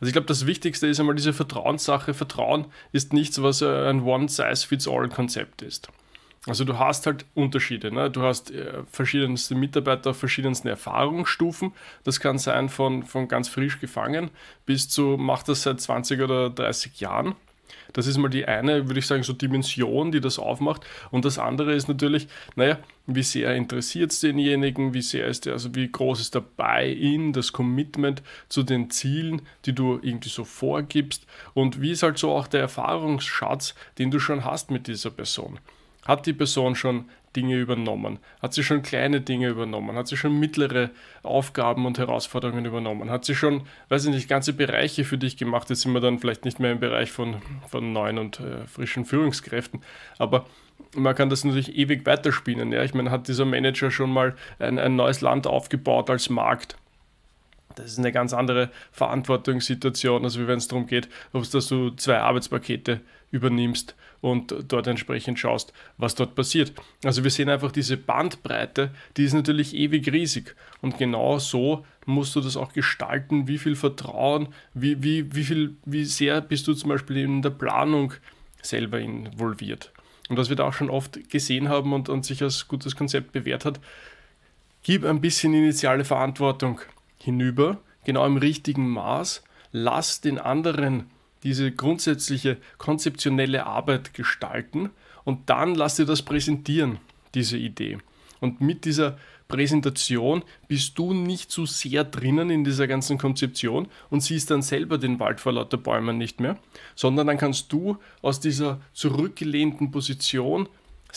Also ich glaube, das Wichtigste ist einmal diese Vertrauenssache. Vertrauen ist nichts, was äh, ein One-Size-Fits-All-Konzept ist. Also du hast halt Unterschiede. Ne? Du hast äh, verschiedenste Mitarbeiter auf verschiedensten Erfahrungsstufen. Das kann sein von, von ganz frisch gefangen bis zu macht das seit 20 oder 30 Jahren. Das ist mal die eine, würde ich sagen, so Dimension, die das aufmacht. Und das andere ist natürlich, naja, wie sehr interessiert es denjenigen, wie sehr ist der, also wie groß ist der Buy-in, das Commitment zu den Zielen, die du irgendwie so vorgibst und wie ist halt so auch der Erfahrungsschatz, den du schon hast mit dieser Person. Hat die Person schon Dinge übernommen? Hat sie schon kleine Dinge übernommen? Hat sie schon mittlere Aufgaben und Herausforderungen übernommen? Hat sie schon, weiß ich nicht, ganze Bereiche für dich gemacht? Jetzt sind wir dann vielleicht nicht mehr im Bereich von, von neuen und äh, frischen Führungskräften, aber man kann das natürlich ewig weiterspielen. Ja? Ich meine, hat dieser Manager schon mal ein, ein neues Land aufgebaut als Markt? das ist eine ganz andere Verantwortungssituation, als wenn es darum geht, ob dass du zwei Arbeitspakete übernimmst und dort entsprechend schaust, was dort passiert. Also wir sehen einfach diese Bandbreite, die ist natürlich ewig riesig und genau so musst du das auch gestalten, wie viel Vertrauen, wie, wie, wie, viel, wie sehr bist du zum Beispiel in der Planung selber involviert. Und was wir da auch schon oft gesehen haben und, und sich als gutes Konzept bewährt hat, gib ein bisschen initiale Verantwortung hinüber, genau im richtigen Maß. Lass den anderen diese grundsätzliche konzeptionelle Arbeit gestalten und dann lass dir das präsentieren, diese Idee. Und mit dieser Präsentation bist du nicht zu so sehr drinnen in dieser ganzen Konzeption und siehst dann selber den Wald vor lauter Bäumen nicht mehr, sondern dann kannst du aus dieser zurückgelehnten Position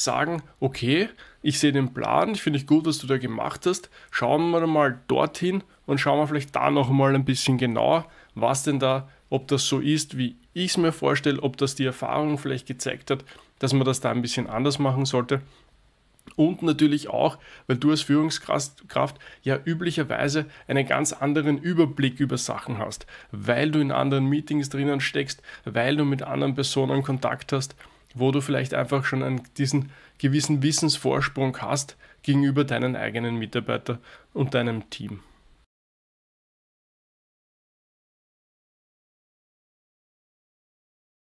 sagen, okay, ich sehe den Plan, ich finde ich gut, was du da gemacht hast, schauen wir mal dorthin und schauen wir vielleicht da nochmal ein bisschen genauer, was denn da, ob das so ist, wie ich es mir vorstelle, ob das die Erfahrung vielleicht gezeigt hat, dass man das da ein bisschen anders machen sollte. Und natürlich auch, weil du als Führungskraft ja üblicherweise einen ganz anderen Überblick über Sachen hast, weil du in anderen Meetings drinnen steckst, weil du mit anderen Personen Kontakt hast wo du vielleicht einfach schon einen, diesen gewissen Wissensvorsprung hast gegenüber deinen eigenen Mitarbeitern und deinem Team.